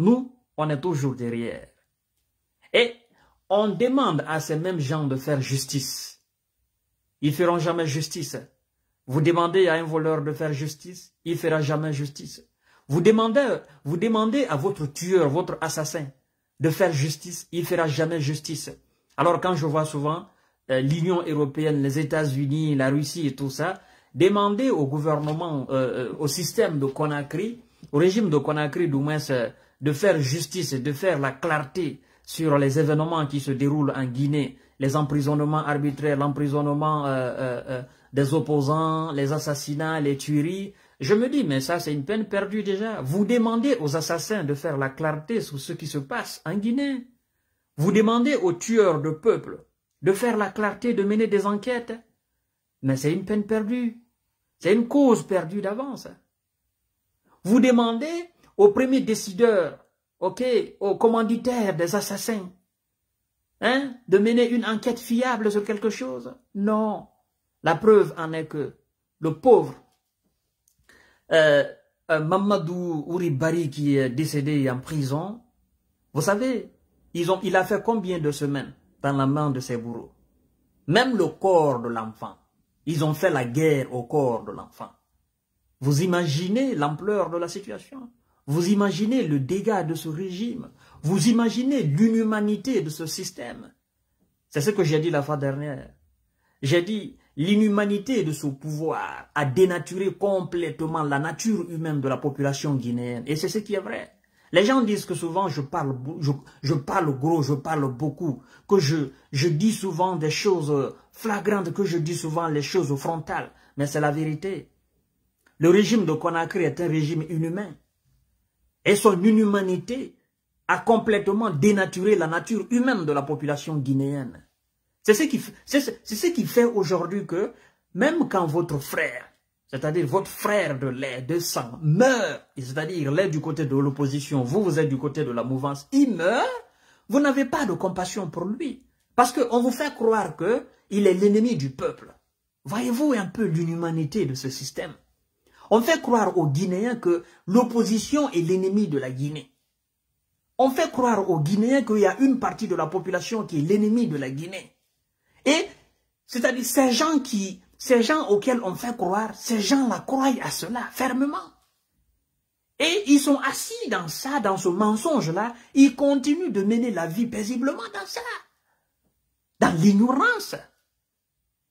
Nous, on est toujours derrière. Et on demande à ces mêmes gens de faire justice. Ils feront jamais justice. Vous demandez à un voleur de faire justice, il fera jamais justice. Vous demandez, vous demandez à votre tueur, votre assassin, de faire justice, il fera jamais justice. Alors quand je vois souvent euh, l'Union européenne, les États-Unis, la Russie et tout ça, demander au gouvernement, euh, euh, au système de Conakry, au régime de Conakry, du moins de faire justice et de faire la clarté sur les événements qui se déroulent en Guinée, les emprisonnements arbitraires, l'emprisonnement euh, euh, euh, des opposants, les assassinats, les tueries. Je me dis, mais ça c'est une peine perdue déjà. Vous demandez aux assassins de faire la clarté sur ce qui se passe en Guinée. Vous demandez aux tueurs de peuple de faire la clarté, de mener des enquêtes. Mais c'est une peine perdue. C'est une cause perdue d'avance. Vous demandez aux premiers décideurs, ok, aux commanditaires des assassins, hein, de mener une enquête fiable sur quelque chose Non. La preuve en est que le pauvre euh, euh, Mamadou Ouribari qui est décédé en prison, vous savez, ont, il a fait combien de semaines dans la main de ses bourreaux Même le corps de l'enfant. Ils ont fait la guerre au corps de l'enfant. Vous imaginez l'ampleur de la situation vous imaginez le dégât de ce régime. Vous imaginez l'inhumanité de ce système. C'est ce que j'ai dit la fois dernière. J'ai dit, l'inhumanité de ce pouvoir a dénaturé complètement la nature humaine de la population guinéenne. Et c'est ce qui est vrai. Les gens disent que souvent je parle, gros, je parle beaucoup, que je, je dis souvent des choses flagrantes, que je dis souvent les choses frontales. Mais c'est la vérité. Le régime de Conakry est un régime inhumain et son inhumanité a complètement dénaturé la nature humaine de la population guinéenne. C'est ce qui, c'est ce qui fait aujourd'hui que même quand votre frère, c'est-à-dire votre frère de lait, de sang, meurt, c'est-à-dire l'est du côté de l'opposition, vous, vous êtes du côté de la mouvance, il meurt, vous n'avez pas de compassion pour lui. Parce qu'on vous fait croire qu'il est l'ennemi du peuple. Voyez-vous un peu l'inhumanité de ce système on fait croire aux Guinéens que l'opposition est l'ennemi de la Guinée. On fait croire aux Guinéens qu'il y a une partie de la population qui est l'ennemi de la Guinée. Et c'est-à-dire ces gens qui, ces gens auxquels on fait croire, ces gens la croient à cela fermement. Et ils sont assis dans ça, dans ce mensonge-là. Ils continuent de mener la vie paisiblement dans cela. Dans l'ignorance.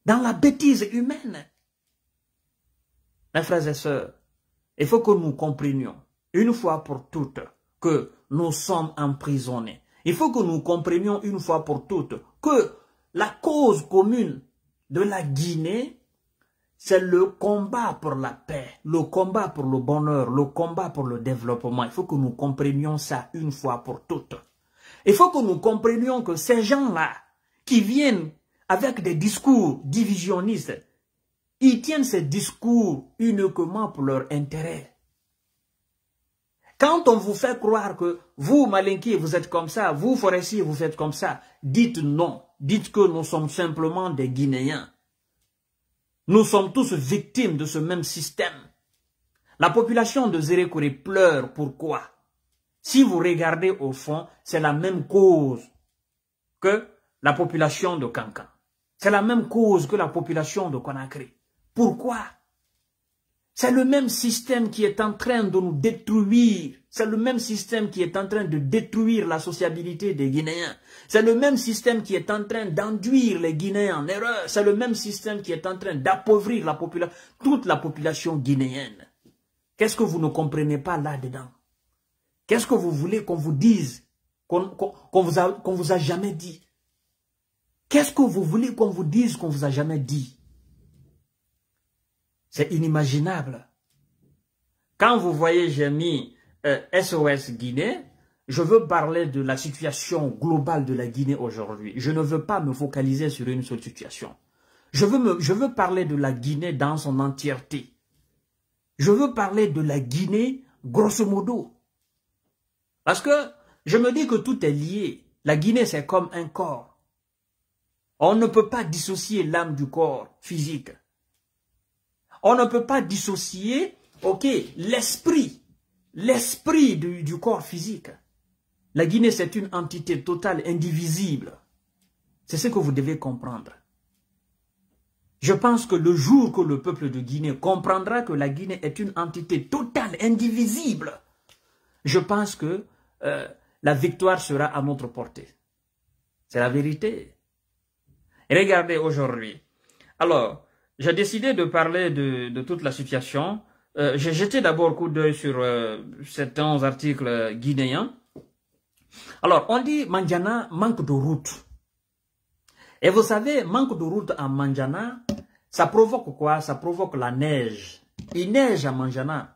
Dans la bêtise humaine. Mes frères et sœurs, il faut que nous comprenions une fois pour toutes que nous sommes emprisonnés. Il faut que nous comprenions une fois pour toutes que la cause commune de la Guinée, c'est le combat pour la paix, le combat pour le bonheur, le combat pour le développement. Il faut que nous comprenions ça une fois pour toutes. Il faut que nous comprenions que ces gens-là qui viennent avec des discours divisionnistes, ils tiennent ces discours uniquement pour leur intérêt. Quand on vous fait croire que vous, Malinki, vous êtes comme ça, vous, Forestier, vous êtes comme ça, dites non. Dites que nous sommes simplement des Guinéens. Nous sommes tous victimes de ce même système. La population de Zérékoré pleure. Pourquoi Si vous regardez au fond, c'est la même cause que la population de Kankan. C'est la même cause que la population de Conakry. Pourquoi C'est le même système qui est en train de nous détruire. C'est le même système qui est en train de détruire la sociabilité des Guinéens. C'est le même système qui est en train d'enduire les Guinéens en erreur. C'est le même système qui est en train d'appauvrir la population, toute la population guinéenne. Qu'est-ce que vous ne comprenez pas là-dedans Qu'est-ce que vous voulez qu'on vous dise, qu'on vous, a jamais dit Qu'est-ce que vous voulez qu'on vous dise qu'on vous a jamais dit c'est inimaginable. Quand vous voyez, j'ai mis SOS euh, Guinée, je veux parler de la situation globale de la Guinée aujourd'hui. Je ne veux pas me focaliser sur une seule situation. Je veux, me, je veux parler de la Guinée dans son entièreté. Je veux parler de la Guinée grosso modo. Parce que je me dis que tout est lié. La Guinée, c'est comme un corps. On ne peut pas dissocier l'âme du corps physique on ne peut pas dissocier ok, l'esprit, l'esprit du, corps physique. La Guinée, c'est une entité totale, indivisible. C'est ce que vous devez comprendre. Je pense que le jour que le peuple de Guinée comprendra que la Guinée est une entité totale, indivisible, je pense que euh, la victoire sera à notre portée. C'est la vérité. regardez aujourd'hui. Alors, j'ai décidé de parler de, toute la situation. Euh, j'ai jeté d'abord un coup d'œil sur euh, certains articles guinéens. Alors, on dit Manjana manque de route. Et vous savez, manque de route à Manjana, ça provoque quoi Ça provoque la neige. Il neige à mandjana.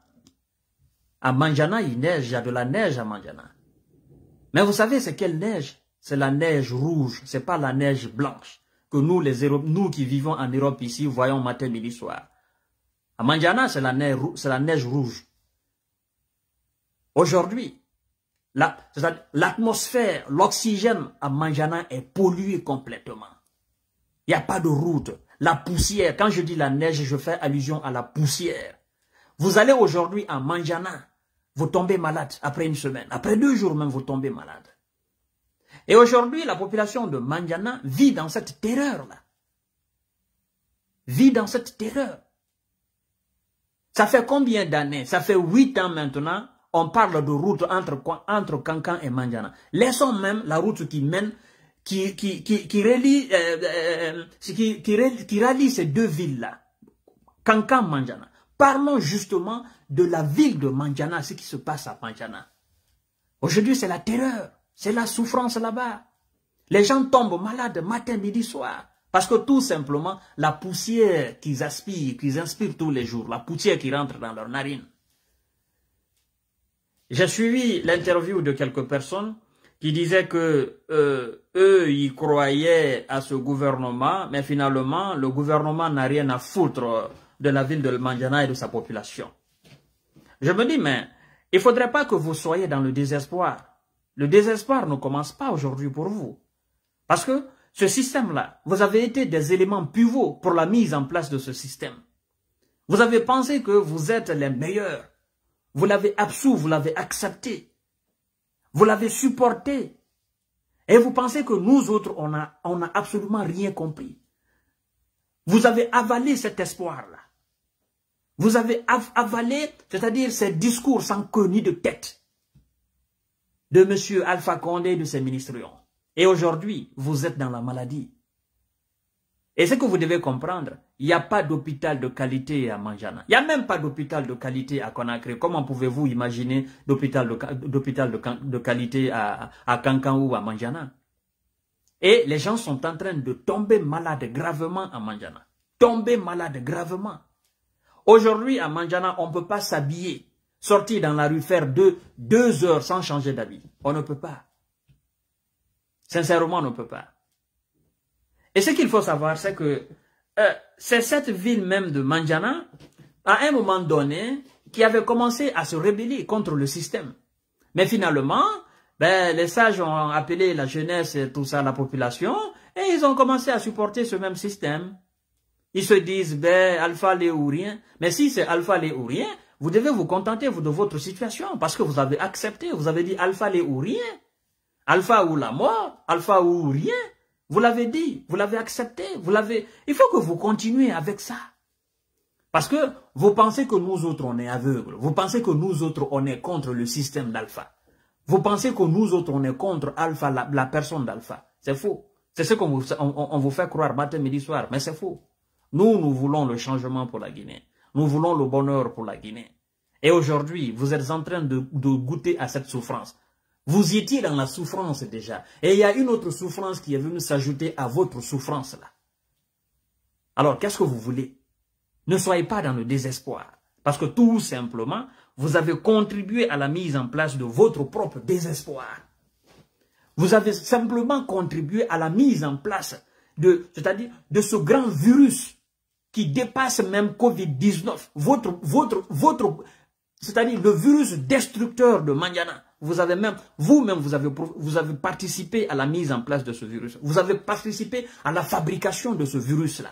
À mandjana, il neige, il y a de la neige à mandjana. Mais vous savez, c'est quelle neige C'est la neige rouge, c'est pas la neige blanche que nous, les nous qui vivons en Europe ici, voyons matin, midi, soir. À Manjana, c'est la, neige, rouge. Aujourd'hui, l'atmosphère, l'oxygène à Manjana est pollué complètement. Il n'y a pas de route. La poussière, quand je dis la neige, je fais allusion à la poussière. Vous allez aujourd'hui à Manjana, vous tombez malade après une semaine. Après deux jours même, vous tombez malade. Et aujourd'hui, la population de Mandiana vit dans cette terreur-là. Vit dans cette terreur. Ça fait combien d'années Ça fait huit ans maintenant, on parle de route entre, entre Cancan et Mandiana. Laissons même la route qui mène, qui, qui, qui, relie, euh, euh, ces deux villes-là. Cancan, Mandiana. Parlons justement de la ville de Mandiana, ce qui se passe à Mandiana. Aujourd'hui, c'est la terreur. C'est la souffrance là-bas. Les gens tombent malades matin, midi, soir. Parce que tout simplement, la poussière qu'ils aspirent, qu'ils inspirent tous les jours, la poussière qui rentre dans leurs narines. J'ai suivi l'interview de quelques personnes qui disaient que euh, eux, ils croyaient à ce gouvernement, mais finalement, le gouvernement n'a rien à foutre de la ville de Mandiana et de sa population. Je me dis, mais il ne faudrait pas que vous soyez dans le désespoir. Le désespoir ne commence pas aujourd'hui pour vous. Parce que ce système-là, vous avez été des éléments pivots pour la mise en place de ce système. Vous avez pensé que vous êtes les meilleurs. Vous l'avez absous, vous l'avez accepté. Vous l'avez supporté. Et vous pensez que nous autres, on n'a on a absolument rien compris. Vous avez avalé cet espoir-là. Vous avez avalé, c'est-à-dire ces discours sans queue ni de tête de M. Alpha Condé et de ses ministres, Et aujourd'hui, vous êtes dans la maladie. Et ce que vous devez comprendre, il n'y a pas d'hôpital de qualité à Manjana. Il n'y a même pas d'hôpital de qualité à Conakry. Comment pouvez-vous imaginer d'hôpital de, de, qualité à, à Kankan ou à Manjana Et les gens sont en train de tomber malades gravement à Manjana. Tomber malades gravement. Aujourd'hui, à Manjana, on ne peut pas s'habiller sortir dans la rue, faire deux, deux heures sans changer d'habit. On ne peut pas. Sincèrement, on ne peut pas. Et ce qu'il faut savoir, c'est que euh, c'est cette ville même de Manjana, à un moment donné, qui avait commencé à se rebeller contre le système. Mais finalement, ben, les sages ont appelé la jeunesse et tout ça, la population, et ils ont commencé à supporter ce même système. Ils se disent, ben, alpha les ou rien. Mais si c'est alpha les ou rien, vous devez vous contenter de votre situation parce que vous avez accepté. Vous avez dit alpha les ou rien. Alpha ou la mort, alpha ou rien. Vous l'avez dit, vous l'avez accepté, vous l'avez... Il faut que vous continuez avec ça. Parce que vous pensez que nous autres, on est aveugles. Vous pensez que nous autres, on est contre le système d'alpha. Vous pensez que nous autres, on est contre alpha, la, personne d'alpha. C'est faux. C'est ce qu'on vous fait croire matin, midi, soir. Mais c'est faux. Nous, nous voulons le changement pour la Guinée. Nous voulons le bonheur pour la Guinée. Et aujourd'hui, vous êtes en train de, goûter à cette souffrance. Vous étiez dans la souffrance déjà. Et il y a une autre souffrance qui est venue s'ajouter à votre souffrance là. Alors, qu'est-ce que vous voulez Ne soyez pas dans le désespoir. Parce que tout simplement, vous avez contribué à la mise en place de votre propre désespoir. Vous avez simplement contribué à la mise en place de, c'est-à-dire de ce grand virus qui dépasse même Covid-19. Votre, votre, votre, c'est-à-dire le virus destructeur de Mandiana. Vous avez même, vous-même, vous avez, vous avez participé à la mise en place de ce virus. Vous avez participé à la fabrication de ce virus-là.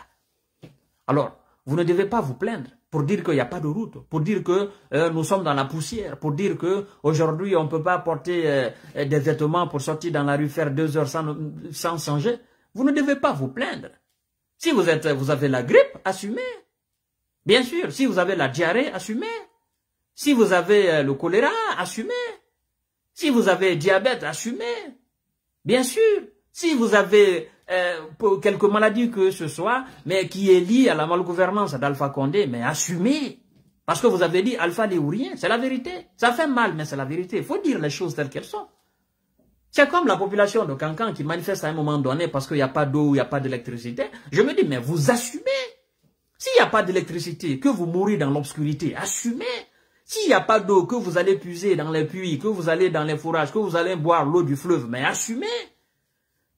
Alors, vous ne devez pas vous plaindre pour dire qu'il n'y a pas de route, pour dire que euh, nous sommes dans la poussière, pour dire que aujourd'hui on ne peut pas porter euh, des vêtements pour sortir dans la rue faire deux heures sans, sans changer. Vous ne devez pas vous plaindre. Si vous, êtes, vous avez la grippe, assumez. Bien sûr, si vous avez la diarrhée, assumez. Si vous avez euh, le choléra, assumez. Si vous avez diabète, assumez. Bien sûr, si vous avez euh, quelques maladies que ce soit, mais qui est liée à la malgouvernance d'Alpha Condé, mais assumez. Parce que vous avez dit Alpha rien, c'est la vérité. Ça fait mal, mais c'est la vérité. Il faut dire les choses telles qu'elles sont. C'est comme la population de Cancan qui manifeste à un moment donné parce qu'il n'y a pas d'eau, il n'y a pas d'électricité. Je me dis, mais vous assumez. S'il n'y a pas d'électricité, que vous mourrez dans l'obscurité, assumez. S'il n'y a pas d'eau, que vous allez puiser dans les puits, que vous allez dans les fourrages, que vous allez boire l'eau du fleuve, mais assumez.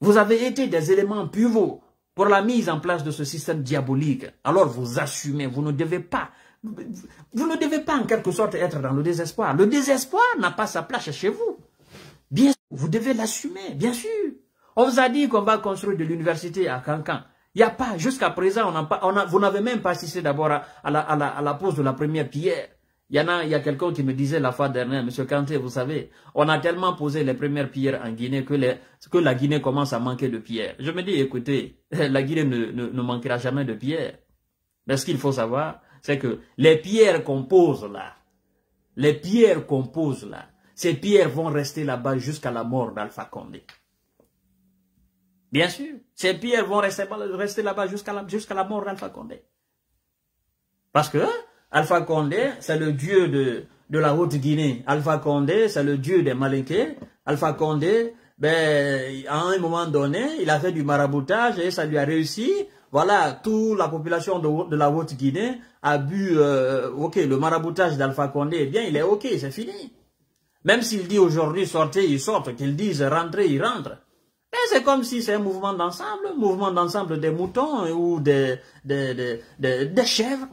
Vous avez été des éléments pivots pour la mise en place de ce système diabolique. Alors vous assumez, vous ne devez pas vous ne devez pas en quelque sorte être dans le désespoir. Le désespoir n'a pas sa place chez vous. Bien sûr, vous devez l'assumer, bien sûr. On vous a dit qu'on va construire de l'université à Cancan. Il n'y a pas, jusqu'à présent, on, a, on vous n'avez même pas assisté d'abord à, la, pose de la première pierre. Il y en a, il y a quelqu'un qui me disait la fois dernière, Monsieur Kanté, vous savez, on a tellement posé les premières pierres en Guinée que, que la Guinée commence à manquer de pierres. Je me dis, écoutez, la Guinée ne manquera jamais de pierres. Mais ce qu'il faut savoir, c'est que les pierres qu'on pose là, les pierres qu'on pose là, ces pierres vont rester là-bas jusqu'à la mort d'Alpha Condé. Bien sûr, ces pierres vont rester, là-bas jusqu'à la, mort d'Alpha Condé. Parce que hein, Alpha Condé, c'est le dieu de, de la Haute-Guinée. Alpha Condé, c'est le dieu des Malinqués. Alpha Condé, ben, à un moment donné, il a fait du maraboutage et ça lui a réussi. Voilà, toute la population de, la Haute-Guinée a bu, euh, ok, le maraboutage d'Alpha Condé, eh bien, il est ok, c'est fini. Même s'il dit aujourd'hui sortez, ils sortent, qu'ils disent rentrez, ils rentrent. Mais c'est comme si c'est un mouvement d'ensemble, mouvement d'ensemble des moutons ou des, des, des, des, chèvres.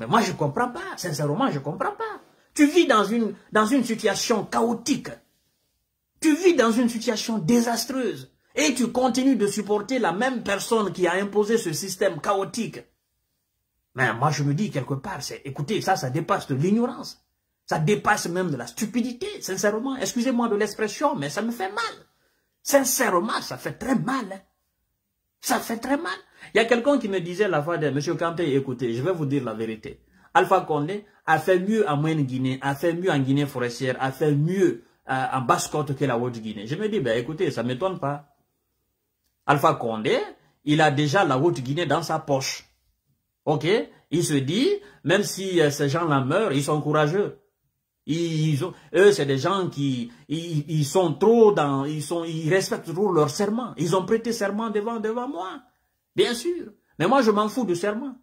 Mais moi, je ne comprends pas. Sincèrement, je ne comprends pas. Tu vis dans une, dans une situation chaotique. Tu vis dans une situation désastreuse. Et tu continues de supporter la même personne qui a imposé ce système chaotique. Mais moi, je me dis quelque part, c'est, écoutez, ça, ça dépasse de l'ignorance. Ça dépasse même de la stupidité, sincèrement. Excusez-moi de l'expression, mais ça me fait mal. Sincèrement, ça fait très mal. Hein. Ça fait très mal. Il y a quelqu'un qui me disait la fois de Monsieur Kanté, écoutez, je vais vous dire la vérité. Alpha Condé a fait mieux en moyenne Guinée, a fait mieux en Guinée forestière, a fait mieux euh, en Basse-Côte que la Haute-Guinée. Je me dis, ben écoutez, ça ne m'étonne pas. Alpha Condé, il a déjà la Haute-Guinée dans sa poche. Ok Il se dit, même si euh, ces gens-là meurent, ils sont courageux. Ils ont, eux, c'est des gens qui ils, sont trop dans, ils sont, ils respectent trop leur serment. Ils ont prêté serment devant devant moi, bien sûr. Mais moi, je m'en fous du serment.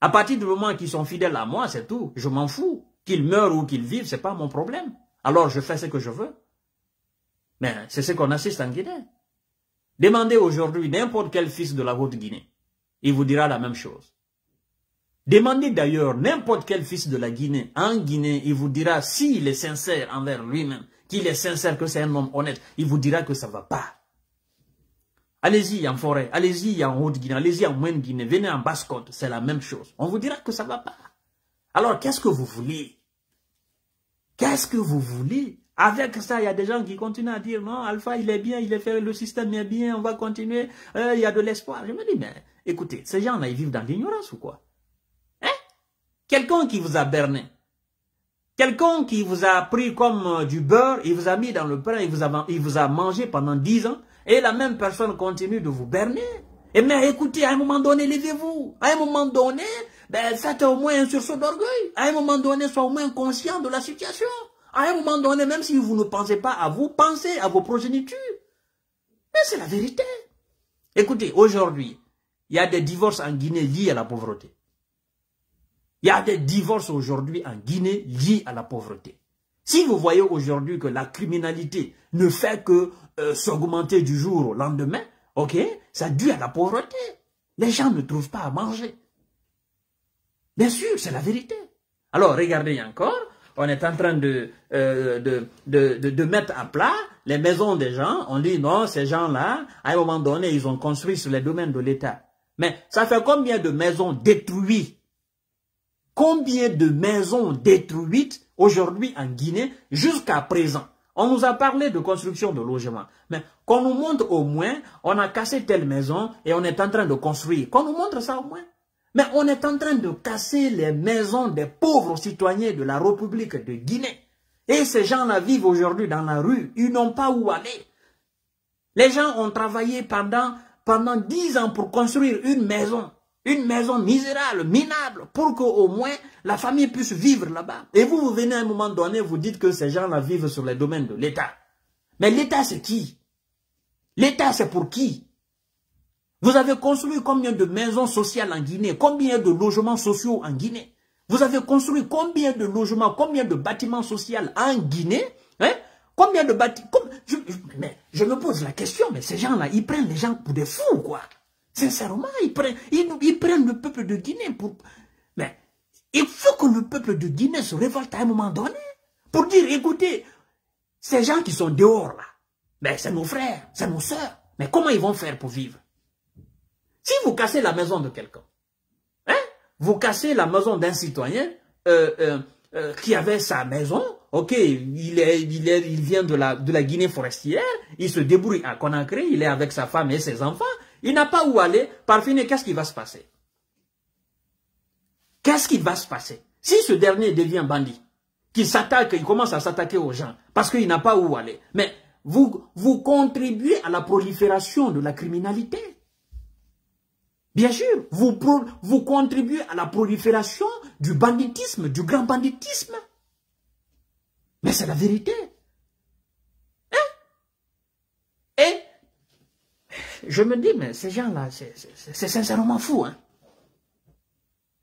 À partir du moment qu'ils sont fidèles à moi, c'est tout. Je m'en fous. Qu'ils meurent ou qu'ils vivent, c'est pas mon problème. Alors, je fais ce que je veux. Mais c'est ce qu'on assiste en Guinée. Demandez aujourd'hui n'importe quel fils de la Haute-Guinée. Il vous dira la même chose. Demandez d'ailleurs n'importe quel fils de la Guinée en Guinée, il vous dira s'il est sincère envers lui-même, qu'il est sincère, que c'est un homme honnête, il vous dira que ça ne va pas. Allez-y en forêt, allez-y en Haute-Guinée, allez-y en Moyenne-Guinée, venez en Basse-Côte, c'est la même chose. On vous dira que ça ne va pas. Alors qu'est-ce que vous voulez Qu'est-ce que vous voulez Avec ça, il y a des gens qui continuent à dire non, Alpha, il est bien, il est fait, le système est bien, on va continuer, euh, il y a de l'espoir. Je me dis, mais écoutez, ces gens-là, ils vivent dans l'ignorance ou quoi Quelqu'un qui vous a berné. Quelqu'un qui vous a pris comme euh, du beurre, il vous a mis dans le pain, il vous a, mangé pendant dix ans, et la même personne continue de vous berner. Et eh mais écoutez, à un moment donné, levez-vous. À un moment donné, ben, faites au moins un sursaut d'orgueil. À un moment donné, soyez au moins conscient de la situation. À un moment donné, même si vous ne pensez pas à vous, pensez à vos progénitures. Mais c'est la vérité. Écoutez, aujourd'hui, il y a des divorces en Guinée liés à la pauvreté. Il y a des divorces aujourd'hui en Guinée liés à la pauvreté. Si vous voyez aujourd'hui que la criminalité ne fait que euh, s'augmenter du jour au lendemain, ok, ça dû à la pauvreté. Les gens ne trouvent pas à manger. Bien sûr, c'est la vérité. Alors, regardez encore, on est en train de, euh, de, de, de, de, mettre à plat les maisons des gens. On dit non, ces gens-là, à un moment donné, ils ont construit sur les domaines de l'État. Mais ça fait combien de maisons détruites Combien de maisons détruites aujourd'hui en Guinée jusqu'à présent On nous a parlé de construction de logements. Mais qu'on nous montre au moins, on a cassé telle maison et on est en train de construire. Qu'on nous montre ça au moins. Mais on est en train de casser les maisons des pauvres citoyens de la République de Guinée. Et ces gens-là vivent aujourd'hui dans la rue. Ils n'ont pas où aller. Les gens ont travaillé pendant, pendant 10 ans pour construire une maison. Une maison misérable, minable, pour qu'au moins la famille puisse vivre là-bas. Et vous, vous venez à un moment donné, vous dites que ces gens-là vivent sur les domaines de l'État. Mais l'État, c'est qui L'État, c'est pour qui Vous avez construit combien de maisons sociales en Guinée Combien de logements sociaux en Guinée Vous avez construit combien de logements, combien de bâtiments sociaux en Guinée hein? Combien de bâtiments... je me pose la question, mais ces gens-là, ils prennent les gens pour des fous, quoi Sincèrement, ils prennent, le peuple de Guinée pour... Mais il faut que le peuple de Guinée se révolte à un moment donné pour dire, écoutez, ces gens qui sont dehors là, mais c'est nos frères, c'est nos sœurs. Mais comment ils vont faire pour vivre Si vous cassez la maison de quelqu'un, hein, vous cassez la maison d'un citoyen euh, euh, euh, qui avait sa maison, ok, il, est, il, vient de la, de la Guinée forestière, il se débrouille à Conakry, il est avec sa femme et ses enfants, il n'a pas où aller. Par fini, qu'est-ce qui va se passer Qu'est-ce qui va se passer Si ce dernier devient bandit, qu'il s'attaque, il commence à s'attaquer aux gens, parce qu'il n'a pas où aller. Mais vous, vous contribuez à la prolifération de la criminalité. Bien sûr, vous, vous contribuez à la prolifération du banditisme, du grand banditisme. Mais c'est la vérité. je me dis, mais ces gens-là, c'est sincèrement fou. Hein.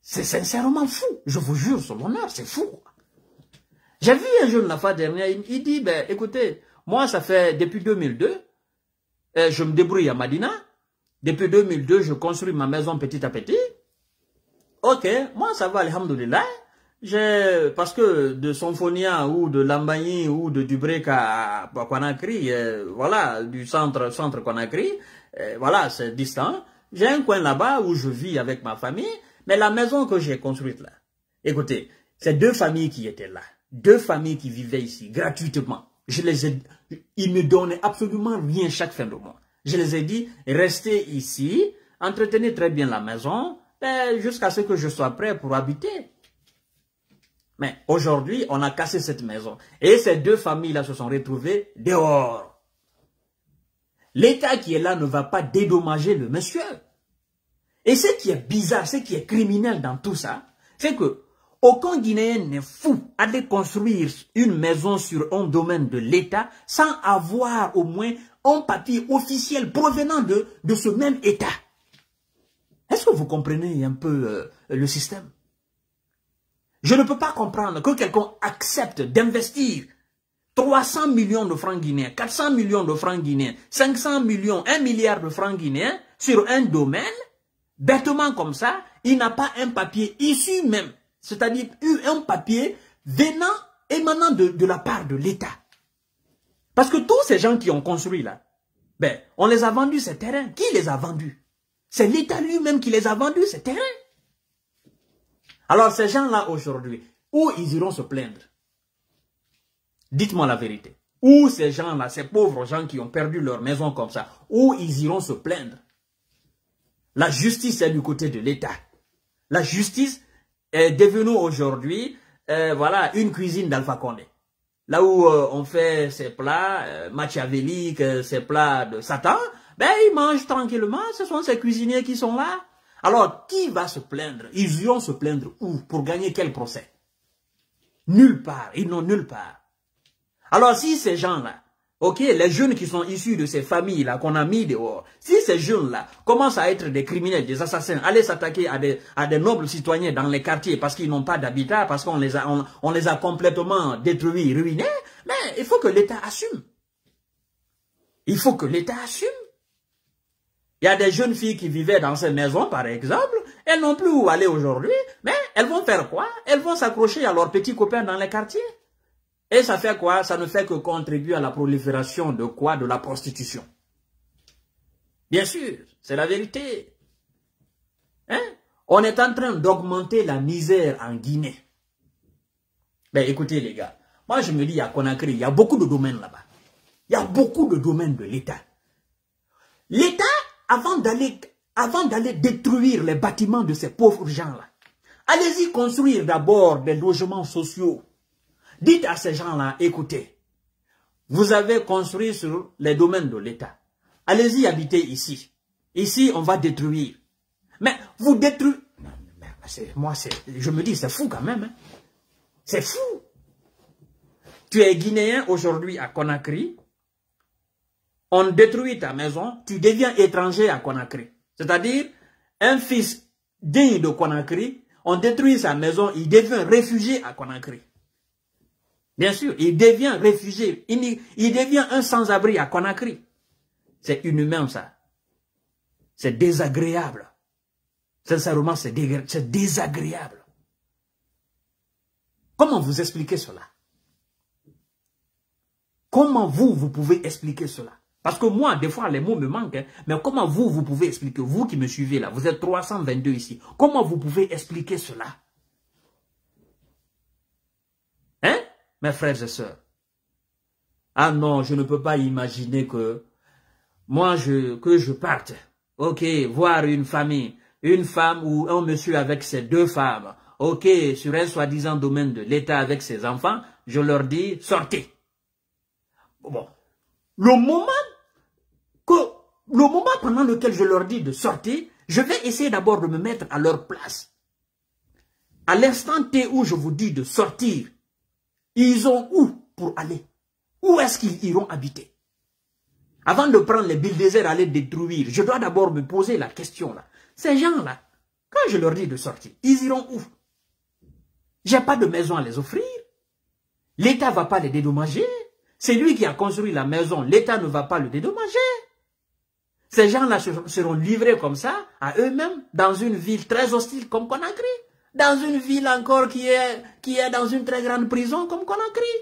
C'est sincèrement fou. Je vous jure sur l'honneur, c'est fou. J'ai vu un jeune la fois dernière, il dit, ben, écoutez, moi, ça fait depuis 2002, euh, je me débrouille à Madina. Depuis 2002, je construis ma maison petit à petit. Ok, moi, ça va, alhamdoulilah. J'ai, parce que de Sonfonia ou de Lambani ou de Dubré à Conakry, euh, voilà, du centre, centre Conakry, euh, voilà, c'est distant. J'ai un coin là-bas où je vis avec ma famille, mais la maison que j'ai construite là, écoutez, c'est deux familles qui étaient là, deux familles qui vivaient ici gratuitement. Je les ai, ils me donnaient absolument rien chaque fin de mois. Je les ai dit, restez ici, entretenez très bien la maison, ben, jusqu'à ce que je sois prêt pour habiter. Mais aujourd'hui, on a cassé cette maison. Et ces deux familles-là se sont retrouvées dehors. L'État qui est là ne va pas dédommager le monsieur. Et ce qui est bizarre, ce qui est criminel dans tout ça, c'est que aucun Guinéen n'est fou à déconstruire une maison sur un domaine de l'État sans avoir au moins un papier officiel provenant de, de ce même État. Est-ce que vous comprenez un peu euh, le système Je ne peux pas comprendre que quelqu'un accepte d'investir 300 millions de francs guinéens, 400 millions de francs guinéens, 500 millions, 1 milliard de francs guinéens sur un domaine, bêtement comme ça, il n'a pas un papier issu même, c'est-à-dire eu un papier venant, émanant de, de la part de l'État. Parce que tous ces gens qui ont construit là, ben, on les a vendus ces terrains. Qui les a vendus C'est l'État lui-même qui les a vendus ces terrains. Alors ces gens-là aujourd'hui, où ils iront se plaindre Dites-moi la vérité. Où ces gens-là, ces pauvres gens qui ont perdu leur maison comme ça, où ils iront se plaindre La justice est du côté de l'État. La justice est devenue aujourd'hui euh, voilà, une cuisine d'Alpha Condé. Là où euh, on fait ces plats euh, machiavéliques, ces plats de Satan, ben ils mangent tranquillement, ce sont ces cuisiniers qui sont là. Alors, qui va se plaindre Ils iront se plaindre où Pour gagner quel procès Nulle part, ils n'ont nulle part. Alors si ces gens-là, ok, les jeunes qui sont issus de ces familles-là qu'on a mis dehors, si ces jeunes-là commencent à être des criminels, des assassins, aller s'attaquer à des, nobles citoyens dans les quartiers parce qu'ils n'ont pas d'habitat, parce qu'on les, a, on, les a complètement détruits, ruinés, mais il faut que l'État assume. Il faut que l'État assume. Il y a des jeunes filles qui vivaient dans ces maisons, par exemple, elles n'ont plus où aller aujourd'hui, mais elles vont faire quoi Elles vont s'accrocher à leurs petits copains dans les quartiers. Et ça fait quoi Ça ne fait que contribuer à la prolifération de quoi De la prostitution. Bien sûr, c'est la vérité. Hein On est en train d'augmenter la misère en Guinée. Ben écoutez les gars, moi je me dis à Conakry, il y a beaucoup de domaines là-bas. Il y a beaucoup de domaines de l'État. L'État, avant d'aller avant d'aller détruire les bâtiments de ces pauvres gens-là, allez-y construire d'abord des logements sociaux Dites à ces gens-là, écoutez, vous avez construit sur les domaines de l'État. Allez-y habiter ici. Ici, on va détruire. Mais vous détruisez... Moi, je me dis, c'est fou quand même. Hein. C'est fou. Tu es Guinéen aujourd'hui à Conakry. On détruit ta maison. Tu deviens étranger à Conakry. C'est-à-dire, un fils digne de Conakry, on détruit sa maison, il devient réfugié à Conakry. Bien sûr, il devient réfugié. Il, devient un sans-abri à Conakry. C'est inhumain, ça. C'est désagréable. Sincèrement, c'est désagréable. Comment vous expliquez cela Comment vous, vous pouvez expliquer cela Parce que moi, des fois, les mots me manquent. Hein. mais comment vous, vous pouvez expliquer Vous qui me suivez là, vous êtes 322 ici. Comment vous pouvez expliquer cela mes frères et sœurs. Ah non, je ne peux pas imaginer que moi, je, que je parte. Ok, voir une famille, une femme ou un monsieur avec ses deux femmes. Ok, sur un soi-disant domaine de l'État avec ses enfants, je leur dis, sortez. Bon, le moment que, le moment pendant lequel je leur dis de sortir, je vais essayer d'abord de me mettre à leur place. À l'instant T où je vous dis de sortir, ils ont où pour aller Où est-ce qu'ils iront habiter Avant de prendre les billes à les détruire, je dois d'abord me poser la question là. Ces gens-là, quand je leur dis de sortir, ils iront où J'ai pas de maison à les offrir. L'État va pas les dédommager. C'est lui qui a construit la maison. L'État ne va pas le dédommager. Ces gens-là seront livrés comme ça à eux-mêmes dans une ville très hostile comme Conakry dans une ville encore qui est, qui est dans une très grande prison comme Conakry.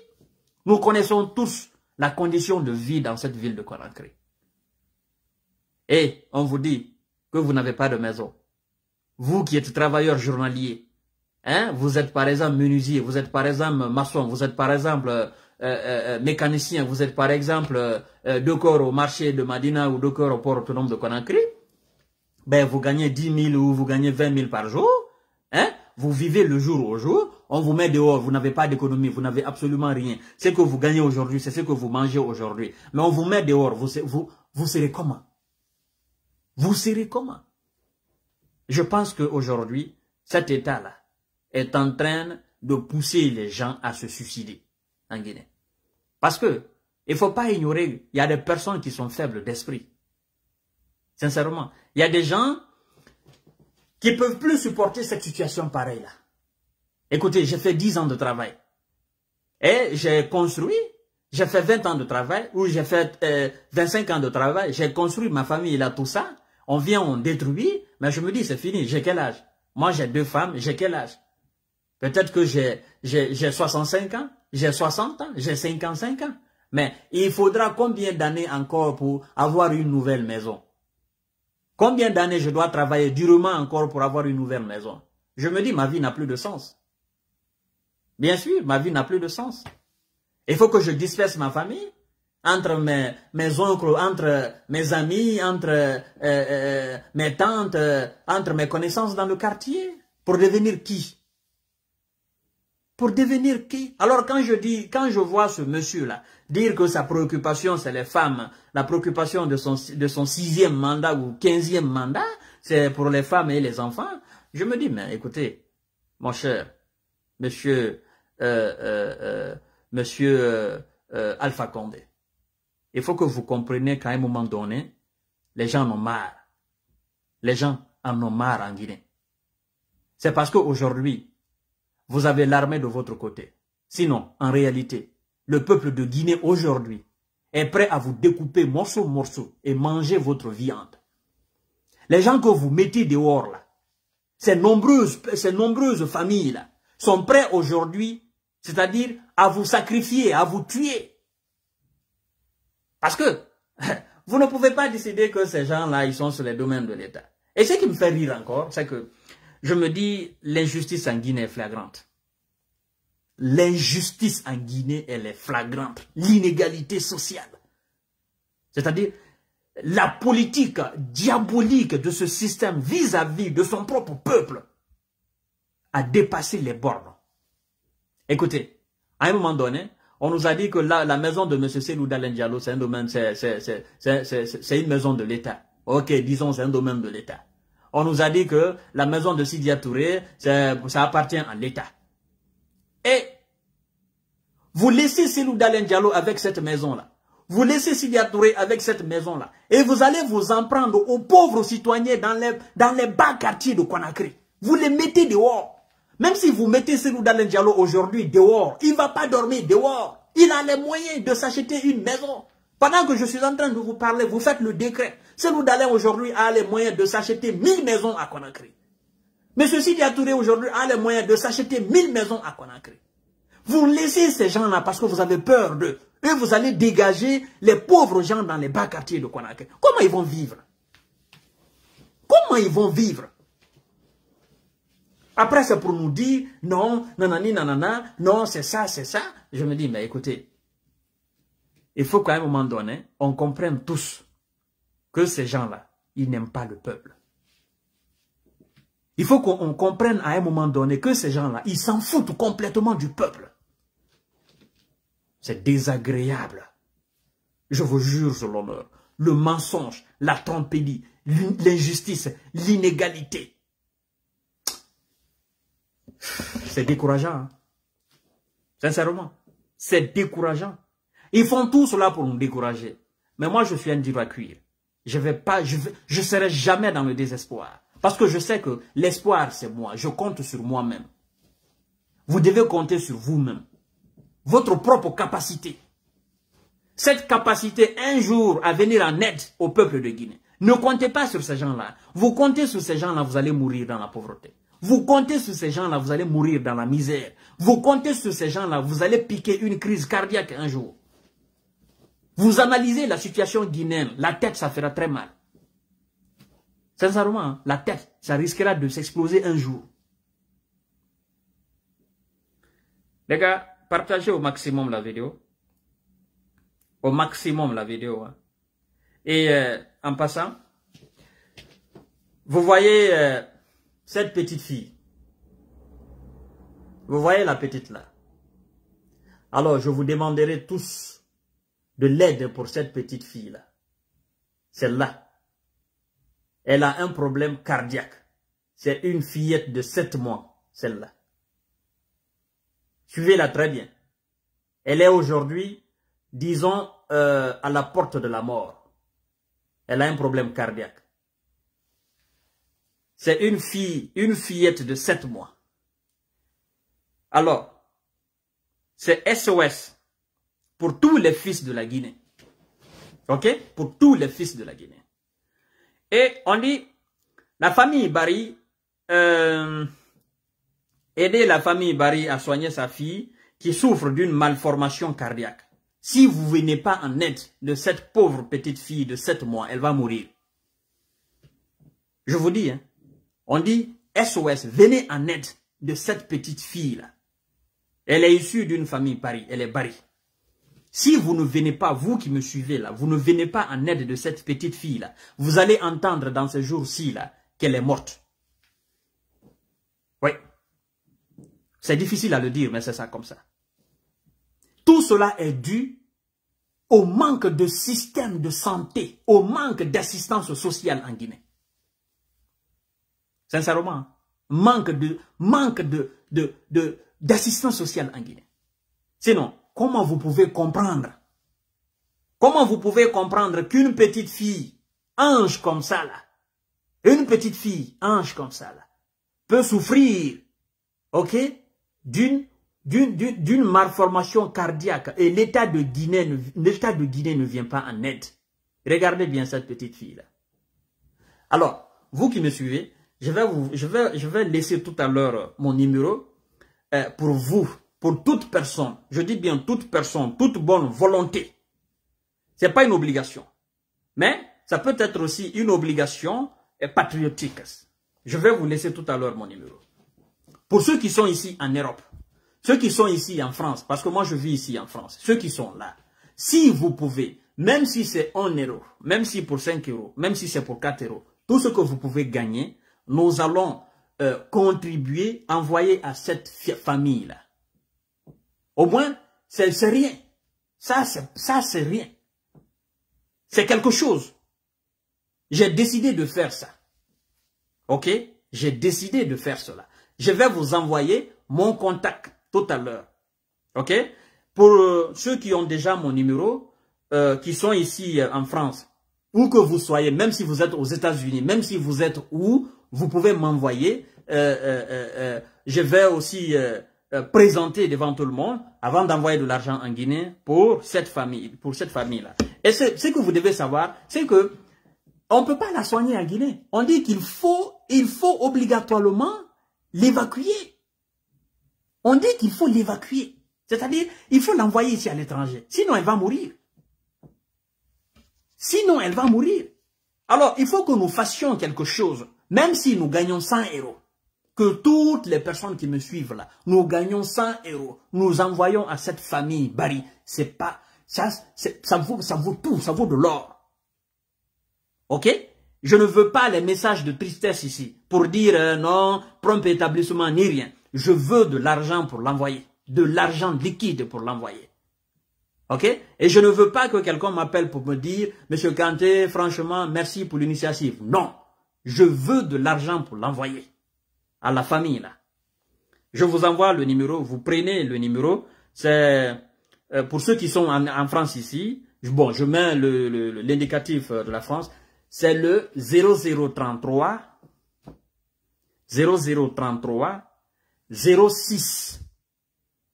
Nous connaissons tous la condition de vie dans cette ville de Conakry. Et on vous dit que vous n'avez pas de maison. Vous qui êtes travailleur journalier, hein, vous êtes par exemple menuisier, vous êtes par exemple maçon, vous êtes par exemple euh, euh, euh, mécanicien, vous êtes par exemple euh, corps au marché de Madina ou de corps au port autonome de Conakry, ben vous gagnez 10 000 ou vous gagnez 20 000 par jour, hein, vous vivez le jour au jour, on vous met dehors, vous n'avez pas d'économie, vous n'avez absolument rien. Ce que vous gagnez aujourd'hui, c'est ce que vous mangez aujourd'hui. Mais on vous met dehors, vous, vous, vous serez comment Vous serez comment Je pense qu'aujourd'hui, cet État-là est en train de pousser les gens à se suicider en Guinée. Parce que il faut pas ignorer, il y a des personnes qui sont faibles d'esprit. Sincèrement, il y a des gens ils ne peuvent plus supporter cette situation pareille-là. Écoutez, j'ai fait 10 ans de travail. Et j'ai construit, j'ai fait 20 ans de travail, ou j'ai fait 25 euh, ans de travail, j'ai construit ma famille, a tout ça. On vient, on détruit, mais je me dis, c'est fini, j'ai quel âge Moi, j'ai deux femmes, j'ai quel âge Peut-être que j'ai 65 ans, j'ai 60 ans, j'ai 55 ans. Mais il faudra combien d'années encore pour avoir une nouvelle maison Combien d'années je dois travailler durement encore pour avoir une nouvelle maison Je me dis, ma vie n'a plus de sens. Bien sûr, ma vie n'a plus de sens. Il faut que je disperse ma famille entre mes, oncles, entre mes amis, entre euh, euh, euh, mes tantes, entre mes connaissances dans le quartier, pour devenir qui pour devenir qui Alors quand je dis, quand je vois ce monsieur-là dire que sa préoccupation c'est les femmes, la préoccupation de son, de son sixième mandat ou quinzième mandat, c'est pour les femmes et les enfants, je me dis, mais écoutez, mon cher, monsieur, euh, euh, euh, monsieur Alpha Condé, il faut que vous compreniez qu'à un moment donné, les gens en ont marre. Les gens en ont marre en Guinée. C'est parce qu'aujourd'hui, vous avez l'armée de votre côté. Sinon, en réalité, le peuple de Guinée aujourd'hui est prêt à vous découper morceau morceau et manger votre viande. Les gens que vous mettez dehors là, ces nombreuses, ces nombreuses familles là, sont prêts aujourd'hui, c'est-à-dire à vous sacrifier, à vous tuer. Parce que vous ne pouvez pas décider que ces gens-là, ils sont sur les domaines de l'État. Et ce qui me fait rire encore, c'est que je me dis, l'injustice en Guinée est flagrante. L'injustice en Guinée, elle est flagrante. L'inégalité sociale. C'est-à-dire, la politique diabolique de ce système vis-à-vis de son propre peuple a dépassé les bornes. Écoutez, à un moment donné, on nous a dit que la, maison de M. Selou Diallo, c'est un domaine, c'est une maison de l'État. Ok, disons, c'est un domaine de l'État. On nous a dit que la maison de Sidia Touré, ça, appartient à l'État. Et vous laissez Silou Dalen avec cette maison-là. Vous laissez Sidia Touré avec cette maison-là. Et vous allez vous en prendre aux pauvres citoyens dans les, dans les bas quartiers de Conakry. Vous les mettez dehors. Même si vous mettez Silou Dalen aujourd'hui dehors, il ne va pas dormir dehors. Il a les moyens de s'acheter une maison. Pendant que je suis en train de vous parler, vous faites le décret. Celui d'aller aujourd'hui à les moyens de s'acheter 1000 maisons à Conakry. Mais ceci Touré aujourd'hui a les moyens de s'acheter 1000 maisons à Conakry. Vous laissez ces gens-là parce que vous avez peur d'eux. Et vous allez dégager les pauvres gens dans les bas quartiers de Conakry. Comment ils vont vivre Comment ils vont vivre Après, c'est pour nous dire, non, nanani, nanana, non, c'est ça, c'est ça. Je me dis, mais écoutez, il faut qu'à un moment donné, on comprenne tous que ces gens-là, ils n'aiment pas le peuple. Il faut qu'on comprenne à un moment donné que ces gens-là, ils s'en foutent complètement du peuple. C'est désagréable. Je vous jure sur l'honneur. Le mensonge, la tromperie, l'injustice, l'inégalité. C'est décourageant. Hein. Sincèrement, c'est décourageant. Ils font tout cela pour nous décourager. Mais moi, je suis un dur à cuire. Je vais pas, je je serai jamais dans le désespoir. Parce que je sais que l'espoir, c'est moi. Je compte sur moi-même. Vous devez compter sur vous-même. Votre propre capacité. Cette capacité, un jour, à venir en aide au peuple de Guinée. Ne comptez pas sur ces gens-là. Vous comptez sur ces gens-là, vous allez mourir dans la pauvreté. Vous comptez sur ces gens-là, vous allez mourir dans la misère. Vous comptez sur ces gens-là, vous allez piquer une crise cardiaque un jour. Vous analysez la situation guinéenne, la tête, ça fera très mal. Sincèrement, hein, la tête, ça risquera de s'exploser un jour. Les gars, partagez au maximum la vidéo. Au maximum la vidéo. Hein. Et euh, en passant, vous voyez euh, cette petite fille. Vous voyez la petite là. Alors, je vous demanderai tous de l'aide pour cette petite fille-là. Celle-là, elle a un problème cardiaque. C'est une fillette de 7 mois, celle-là. Suivez-la très bien. Elle est aujourd'hui, disons, euh, à la porte de la mort. Elle a un problème cardiaque. C'est une fille, une fillette de 7 mois. Alors, c'est SOS pour tous les fils de la Guinée. OK Pour tous les fils de la Guinée. Et on dit, la famille Barry, euh, aider la famille Barry à soigner sa fille qui souffre d'une malformation cardiaque. Si vous venez pas en aide de cette pauvre petite fille de 7 mois, elle va mourir. Je vous dis, hein. on dit SOS, venez en aide de cette petite fille-là. Elle est issue d'une famille Paris, elle est Barry. Si vous ne venez pas, vous qui me suivez là, vous ne venez pas en aide de cette petite fille là, vous allez entendre dans ces jours-ci là qu'elle est morte. Oui. C'est difficile à le dire, mais c'est ça comme ça. Tout cela est dû au manque de système de santé, au manque d'assistance sociale en Guinée. Sincèrement, manque de manque de d'assistance de, d'assistance sociale en Guinée. Sinon, Comment vous pouvez comprendre Comment vous pouvez comprendre qu'une petite fille, ange comme ça là, une petite fille, ange comme ça là, peut souffrir, ok, d'une d'une malformation cardiaque et l'état de Guinée l'état de Guinée ne vient pas en aide. Regardez bien cette petite fille là. Alors, vous qui me suivez, je vais vous je vais je vais laisser tout à l'heure mon numéro euh, pour vous pour toute personne, je dis bien toute personne, toute bonne volonté. Ce n'est pas une obligation. Mais ça peut être aussi une obligation patriotique. Je vais vous laisser tout à l'heure mon numéro. Pour ceux qui sont ici en Europe, ceux qui sont ici en France, parce que moi je vis ici en France, ceux qui sont là, si vous pouvez, même si c'est 1 euro, même si pour 5 euros, même si c'est pour 4 euros, tout ce que vous pouvez gagner, nous allons euh, contribuer, envoyer à cette famille-là. Au moins, c'est rien. Ça, c'est rien. C'est quelque chose. J'ai décidé de faire ça. OK J'ai décidé de faire cela. Je vais vous envoyer mon contact tout à l'heure. OK Pour euh, ceux qui ont déjà mon numéro, euh, qui sont ici euh, en France, où que vous soyez, même si vous êtes aux États-Unis, même si vous êtes où, vous pouvez m'envoyer. je vais aussi euh, présenter devant tout le monde avant d'envoyer de l'argent en Guinée pour cette famille, pour cette famille-là. Et ce, que vous devez savoir, c'est que on ne peut pas la soigner en Guinée. On dit qu'il faut, il faut obligatoirement l'évacuer. On dit qu'il faut l'évacuer. C'est-à-dire, il faut l'envoyer ici à l'étranger. Sinon, elle va mourir. Sinon, elle va mourir. Alors, il faut que nous fassions quelque chose, même si nous gagnons 100 euros que toutes les personnes qui me suivent là, nous gagnons 100 euros, nous envoyons à cette famille Barry. C'est pas, ça, ça vaut, ça vaut tout, ça vaut de l'or. Ok? Je ne veux pas les messages de tristesse ici pour dire euh, non, prompt établissement ni rien. Je veux de l'argent pour l'envoyer, de l'argent liquide pour l'envoyer. Ok Et je ne veux pas que quelqu'un m'appelle pour me dire, Monsieur Kanté, franchement, merci pour l'initiative. Non, je veux de l'argent pour l'envoyer à la famille. Je vous envoie le numéro, vous prenez le numéro. C'est euh, pour ceux qui sont en, France ici, bon, je mets l'indicatif euh, de la France, c'est le 0033 0033 06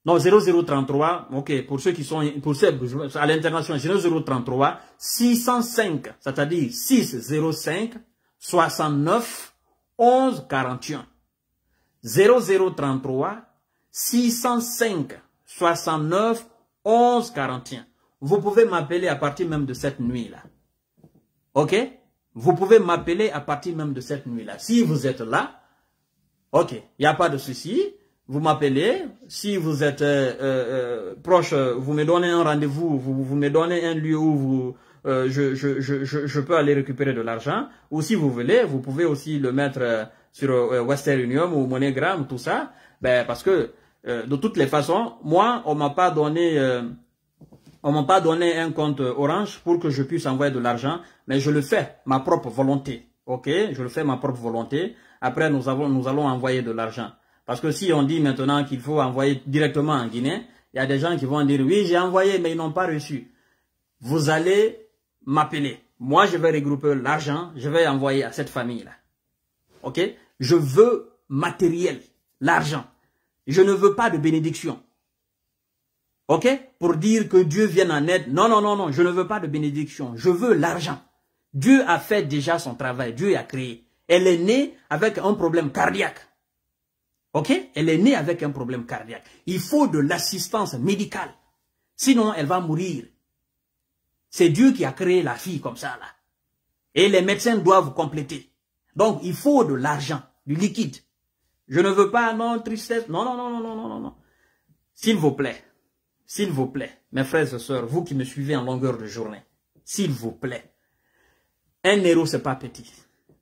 non 0033 ok pour ceux qui sont à l'international 0033 605 c'est-à-dire 605 69 11 41 0033 605 69 11 41. Vous pouvez m'appeler à partir même de cette nuit-là. OK Vous pouvez m'appeler à partir même de cette nuit-là. Si vous êtes là, OK, il n'y a pas de souci. Vous m'appelez. Si vous êtes euh, euh, euh, proche, vous me donnez un rendez-vous, vous, me donnez un lieu où vous, je, je, je, je, peux aller récupérer de l'argent. Ou si vous voulez, vous pouvez aussi le mettre sur euh, euh, Western Union ou MoneyGram, tout ça, ben, parce que euh, de toutes les façons, moi, on m'a pas donné, on m'a pas donné un compte Orange pour que je puisse envoyer de l'argent, mais je le fais ma propre volonté, ok Je le fais ma propre volonté. Après, nous nous allons envoyer de l'argent, parce que si on dit maintenant qu'il faut envoyer directement en Guinée, il y a des gens qui vont dire oui, j'ai envoyé, mais ils n'ont pas reçu. Vous allez m'appeler. Moi, je vais regrouper l'argent, je vais envoyer à cette famille-là. OK je veux matériel, l'argent. Je ne veux pas de bénédiction. OK Pour dire que Dieu vienne en aide. Non, non, non, non, je ne veux pas de bénédiction. Je veux l'argent. Dieu a fait déjà son travail. Dieu a créé. Elle est née avec un problème cardiaque. OK Elle est née avec un problème cardiaque. Il faut de l'assistance médicale. Sinon, elle va mourir. C'est Dieu qui a créé la fille comme ça, là. Et les médecins doivent compléter. Donc, il faut de l'argent du liquide. Je ne veux pas, non, tristesse. Non, non, non, non, non, non, non, S'il vous plaît, s'il vous plaît, mes frères et sœurs, vous qui me suivez en longueur de journée, s'il vous plaît, un héros, c'est pas petit.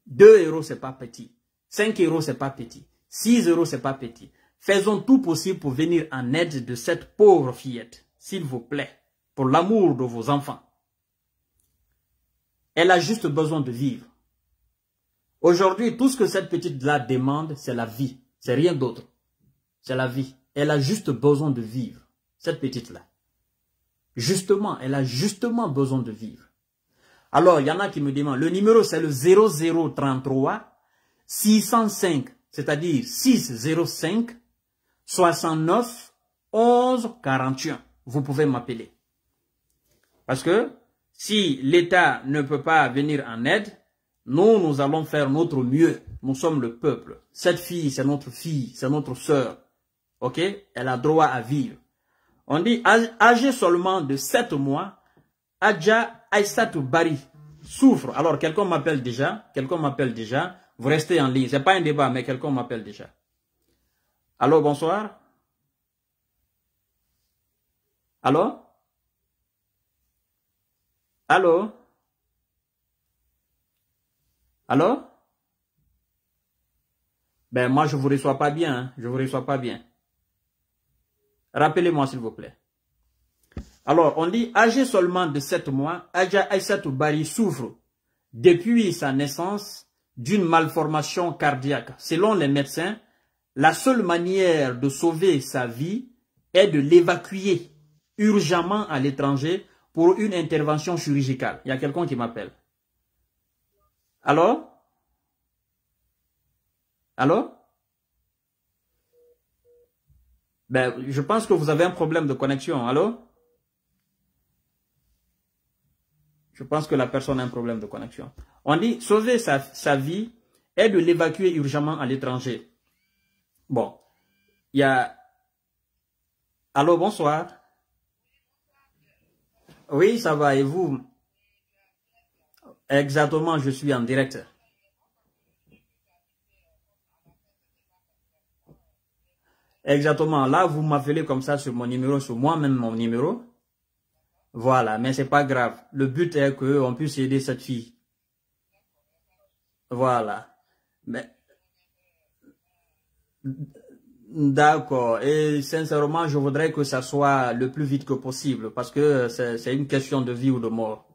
Deux héros, c'est pas petit. Cinq héros, c'est pas petit. Six héros, c'est pas petit. Faisons tout possible pour venir en aide de cette pauvre fillette, s'il vous plaît, pour l'amour de vos enfants. Elle a juste besoin de vivre. Aujourd'hui, tout ce que cette petite-là demande, c'est la vie. C'est rien d'autre. C'est la vie. Elle a juste besoin de vivre, cette petite-là. Justement, elle a justement besoin de vivre. Alors, il y en a qui me demandent, le numéro c'est le 0033 605, c'est-à-dire 605 69 11 41. Vous pouvez m'appeler. Parce que si l'État ne peut pas venir en aide, nous, nous allons faire notre mieux. Nous sommes le peuple. Cette fille, c'est notre fille, c'est notre sœur. OK Elle a droit à vivre. On dit, âgée seulement de 7 mois, Adja Aïssatou Bari souffre. Alors, quelqu'un m'appelle déjà, quelqu'un m'appelle déjà. Vous restez en ligne. C'est pas un débat, mais quelqu'un m'appelle déjà. Allô, bonsoir. Allô Allô alors Ben moi, je ne vous reçois pas bien. Hein. Je ne vous reçois pas bien. Rappelez-moi, s'il vous plaît. Alors, on dit, âgé seulement de 7 mois, Aja Aïssatou Bari souffre depuis sa naissance d'une malformation cardiaque. Selon les médecins, la seule manière de sauver sa vie est de l'évacuer urgemment à l'étranger pour une intervention chirurgicale. Il y a quelqu'un qui m'appelle. Allô? Allô? Ben, je pense que vous avez un problème de connexion. Allô? Je pense que la personne a un problème de connexion. On dit sauver sa, vie et de l'évacuer urgemment à l'étranger. Bon, il y a... Allô, bonsoir. Oui, ça va, et vous Exactement, je suis en direct. Exactement. Là, vous m'appelez comme ça sur mon numéro, sur moi-même mon numéro. Voilà, mais c'est pas grave. Le but est qu'on puisse aider cette fille. Voilà. Mais... D'accord. Et sincèrement, je voudrais que ça soit le plus vite que possible parce que c'est une question de vie ou de mort.